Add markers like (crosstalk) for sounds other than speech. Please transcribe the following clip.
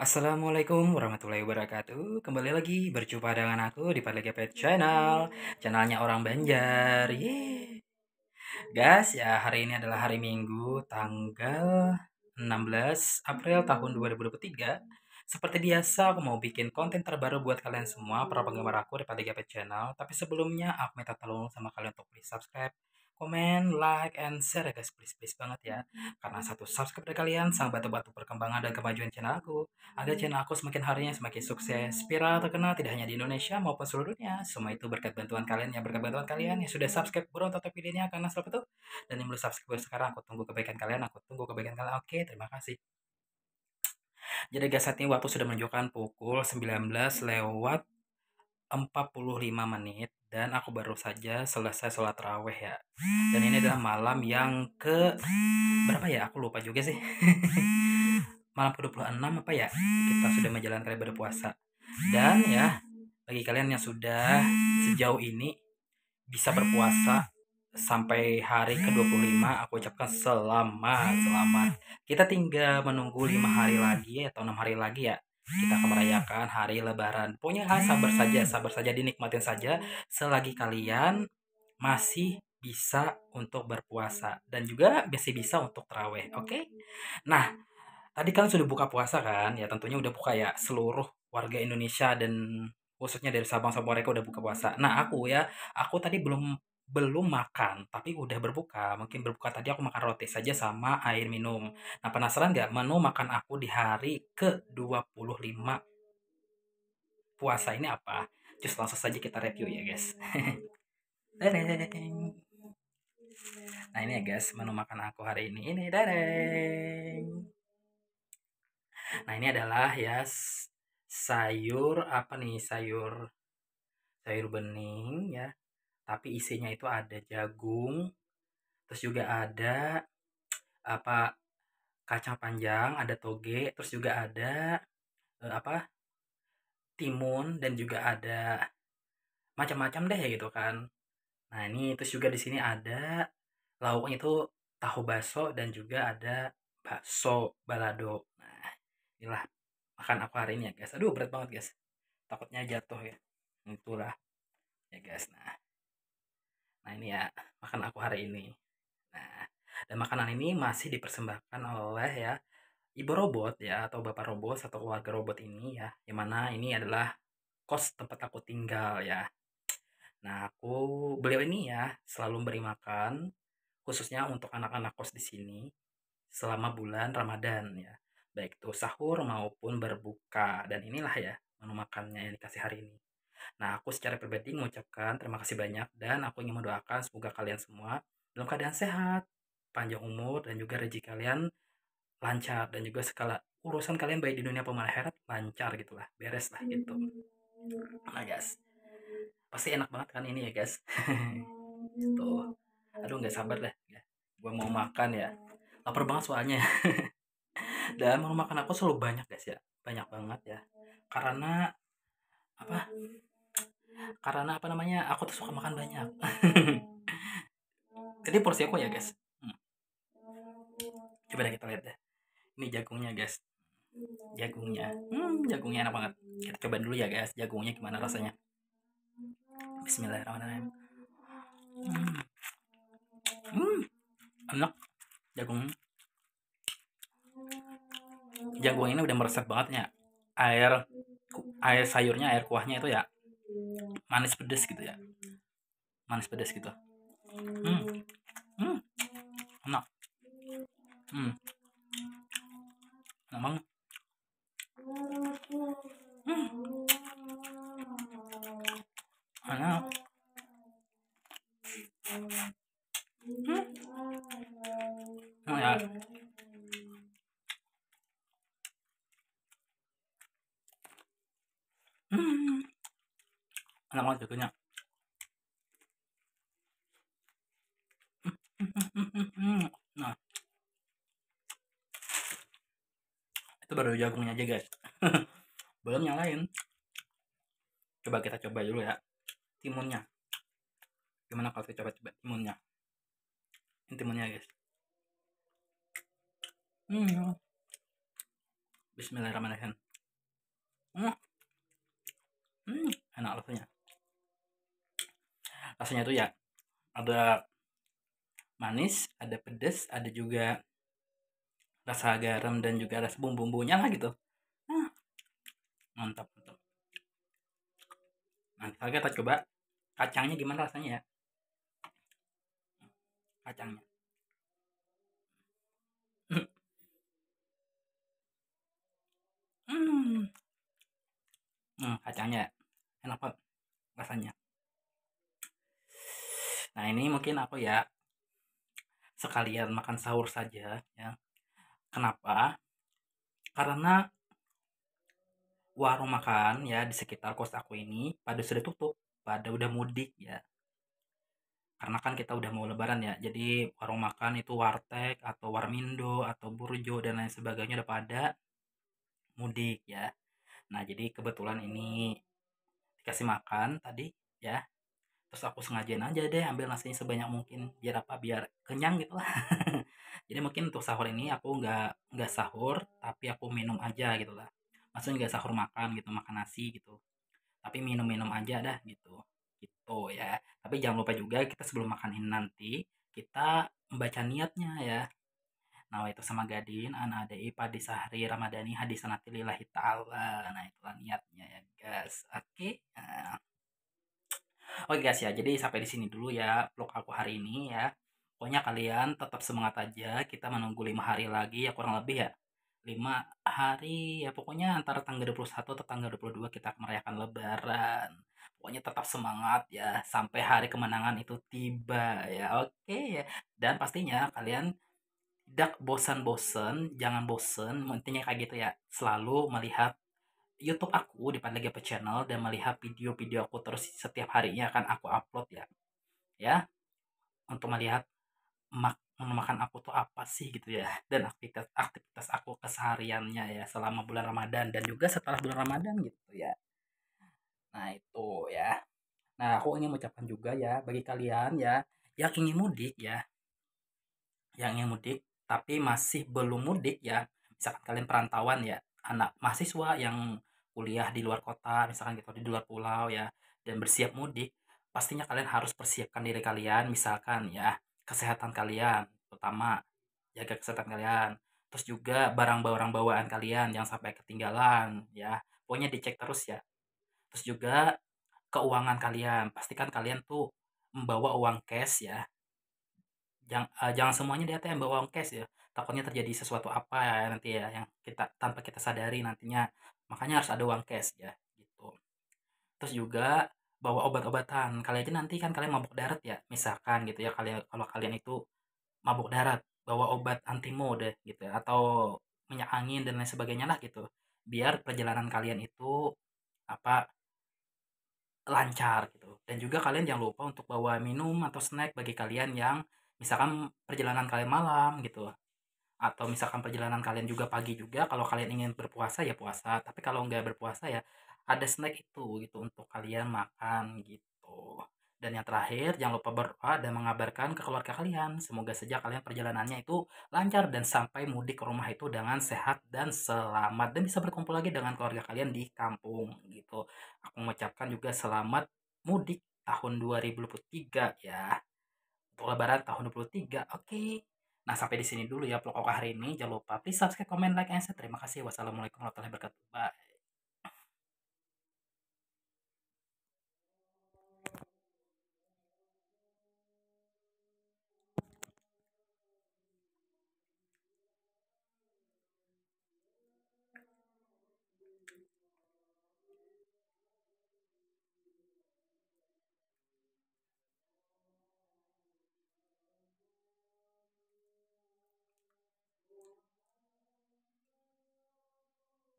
Assalamualaikum warahmatullahi wabarakatuh Kembali lagi berjumpa dengan aku di Padle Gepet Channel Channelnya orang Banjar Yeay. Guys ya hari ini adalah hari Minggu Tanggal 16 April tahun 2023 Seperti biasa aku mau bikin konten terbaru buat kalian semua Para penggemar aku di Padle Gepet Channel Tapi sebelumnya aku minta tolong sama kalian untuk klik subscribe komen, like, and share ya guys, please please banget ya. Mm-hmm. Karena satu subscribe dari kalian sangat bantu-bantu perkembangan dan kemajuan channel aku. Agar mm-hmm. channel aku semakin harinya semakin sukses, viral terkenal tidak hanya di Indonesia maupun seluruh dunia. Semua itu berkat bantuan kalian yang berkat bantuan kalian yang sudah subscribe buruan atau videonya karena selalu itu dan yang belum subscribe sekarang aku tunggu kebaikan kalian, aku tunggu kebaikan kalian. Oke, terima kasih. Jadi guys, saat ini waktu sudah menunjukkan pukul 19 lewat 45 menit dan aku baru saja selesai sholat raweh ya dan ini adalah malam yang ke berapa ya aku lupa juga sih (laughs) malam ke 26 apa ya kita sudah menjalankan ibadah puasa dan ya bagi kalian yang sudah sejauh ini bisa berpuasa sampai hari ke-25 aku ucapkan selamat selamat kita tinggal menunggu lima hari lagi atau enam hari lagi ya kita akan merayakan hari lebaran Punya, kalian sabar saja sabar saja dinikmatin saja selagi kalian masih bisa untuk berpuasa dan juga masih bisa untuk terawih oke okay? nah tadi kan sudah buka puasa kan ya tentunya udah buka ya seluruh warga Indonesia dan khususnya dari Sabang sampai Merauke udah buka puasa. Nah aku ya, aku tadi belum belum makan tapi udah berbuka mungkin berbuka tadi aku makan roti saja sama air minum nah penasaran nggak menu makan aku di hari ke 25 puasa ini apa just langsung saja kita review ya guys (laughs) nah ini ya guys menu makan aku hari ini ini dereng nah ini adalah ya sayur apa nih sayur sayur bening ya tapi isinya itu ada jagung terus juga ada apa kacang panjang ada toge terus juga ada eh, apa timun dan juga ada macam-macam deh ya, gitu kan nah ini terus juga di sini ada lauknya itu tahu baso dan juga ada bakso balado nah inilah makan aku hari ini ya guys aduh berat banget guys takutnya jatuh ya itulah ya guys nah Nah ini ya makan aku hari ini. Nah dan makanan ini masih dipersembahkan oleh ya ibu robot ya atau bapak robot atau keluarga robot ini ya yang mana ini adalah kos tempat aku tinggal ya nah aku beliau ini ya selalu memberi makan khususnya untuk anak-anak kos di sini selama bulan Ramadan ya baik itu sahur maupun berbuka dan inilah ya menu makannya yang dikasih hari ini Nah, aku secara pribadi mengucapkan terima kasih banyak dan aku ingin mendoakan semoga kalian semua dalam keadaan sehat, panjang umur, dan juga rezeki kalian lancar dan juga segala urusan kalian baik di dunia pemain lancar lancar gitulah, beres lah gitu. Nah, guys. Pasti enak banget kan ini ya, guys. (laughs) Tuh. Gitu. Aduh, nggak sabar lah. Ya, Gue mau makan ya. Lapar banget soalnya. (laughs) dan mau makan aku selalu banyak, guys ya. Banyak banget ya. Karena apa karena apa namanya aku tuh suka makan banyak jadi (laughs) porsi aku ya guys hmm. coba deh kita lihat deh ini jagungnya guys jagungnya hmm, jagungnya enak banget kita coba dulu ya guys jagungnya gimana rasanya Bismillahirrahmanirrahim hmm. Hmm. enak jagung jagung ini udah meresap banget ya air air sayurnya air kuahnya itu ya manis pedes gitu ya manis pedes gitu hmm hmm enak hmm enak banget jatuhnya nah itu baru jagungnya aja guys (laughs) belum yang lain coba kita coba dulu ya timunnya gimana kalau kita coba coba timunnya ini timunnya guys Bismillahirrahmanirrahim hmm. Hmm. enak rasanya rasanya tuh ya ada manis ada pedes ada juga rasa garam dan juga rasa bumbu-bumbunya lah gitu hmm. mantap mantap nah sekarang kita coba kacangnya gimana rasanya ya kacangnya hmm. hmm, hmm kacangnya enak banget rasanya Nah ini mungkin aku ya sekalian makan sahur saja ya. Kenapa? Karena warung makan ya di sekitar kos aku ini pada sudah tutup, pada udah mudik ya. Karena kan kita udah mau lebaran ya, jadi warung makan itu warteg atau warmindo atau burjo dan lain sebagainya udah pada mudik ya. Nah jadi kebetulan ini dikasih makan tadi ya terus aku sengajain aja deh ambil nasinya sebanyak mungkin biar apa biar kenyang gitu lah (laughs) jadi mungkin untuk sahur ini aku nggak nggak sahur tapi aku minum aja gitu lah maksudnya nggak sahur makan gitu makan nasi gitu tapi minum-minum aja dah gitu gitu ya tapi jangan lupa juga kita sebelum makan ini nanti kita membaca niatnya ya Nah, itu sama gadin anak adi padi sahri ramadani hadisana lillahi ta'ala. Nah, itulah niatnya ya, guys. Oke. Okay? Oke oh, guys iya ya, jadi sampai di sini dulu ya vlog aku hari ini ya. Pokoknya kalian tetap semangat aja, kita menunggu 5 hari lagi ya kurang lebih ya. 5 hari ya pokoknya antara tanggal 21 atau tanggal 22 kita merayakan lebaran pokoknya tetap semangat ya sampai hari kemenangan itu tiba ya oke okay, ya dan pastinya kalian tidak bosan-bosan jangan bosan intinya kayak gitu ya selalu melihat YouTube aku di Apa Channel dan melihat video-video aku terus setiap harinya akan aku upload ya. Ya. Untuk melihat mak makan aku tuh apa sih gitu ya dan aktivitas aktivitas aku kesehariannya ya selama bulan Ramadan dan juga setelah bulan Ramadan gitu ya. Nah, itu ya. Nah, aku ingin mengucapkan juga ya bagi kalian ya yang ingin mudik ya. Yang ingin mudik tapi masih belum mudik ya. Misalkan kalian perantauan ya, anak mahasiswa yang kuliah di luar kota misalkan gitu di luar pulau ya dan bersiap mudik pastinya kalian harus persiapkan diri kalian misalkan ya kesehatan kalian terutama jaga kesehatan kalian terus juga barang-barang bawaan kalian yang sampai ketinggalan ya pokoknya dicek terus ya terus juga keuangan kalian pastikan kalian tuh membawa uang cash ya jangan uh, e, jangan semuanya di ATM bawa uang cash ya takutnya terjadi sesuatu apa ya nanti ya yang kita tanpa kita sadari nantinya makanya harus ada uang cash ya gitu terus juga bawa obat-obatan kalian aja nanti kan kalian mabuk darat ya misalkan gitu ya kalian kalau kalian itu mabuk darat bawa obat antimo deh gitu ya. atau minyak angin dan lain sebagainya lah gitu biar perjalanan kalian itu apa lancar gitu dan juga kalian jangan lupa untuk bawa minum atau snack bagi kalian yang misalkan perjalanan kalian malam gitu atau misalkan perjalanan kalian juga pagi juga kalau kalian ingin berpuasa ya puasa tapi kalau nggak berpuasa ya ada snack itu gitu untuk kalian makan gitu dan yang terakhir jangan lupa berdoa dan mengabarkan ke keluarga kalian semoga saja kalian perjalanannya itu lancar dan sampai mudik ke rumah itu dengan sehat dan selamat dan bisa berkumpul lagi dengan keluarga kalian di kampung gitu aku mengucapkan juga selamat mudik tahun 2023 ya untuk lebaran tahun 2023 oke okay. Nah, sampai di sini dulu ya vlog aku hari ini. Jangan lupa please subscribe, comment, like, and share. Terima kasih. Wassalamualaikum warahmatullahi wabarakatuh. Bye.